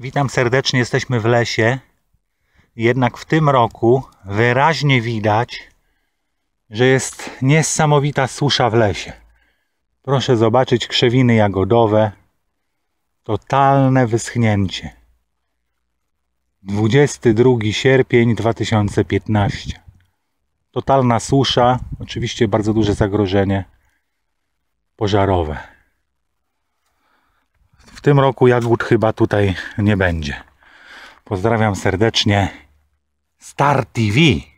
Witam serdecznie, jesteśmy w lesie. Jednak w tym roku wyraźnie widać, że jest niesamowita susza w lesie. Proszę zobaczyć krzewiny jagodowe. Totalne wyschnięcie. 22 sierpień 2015. Totalna susza, oczywiście bardzo duże zagrożenie pożarowe tym roku jagód chyba tutaj nie będzie. Pozdrawiam serdecznie Star TV.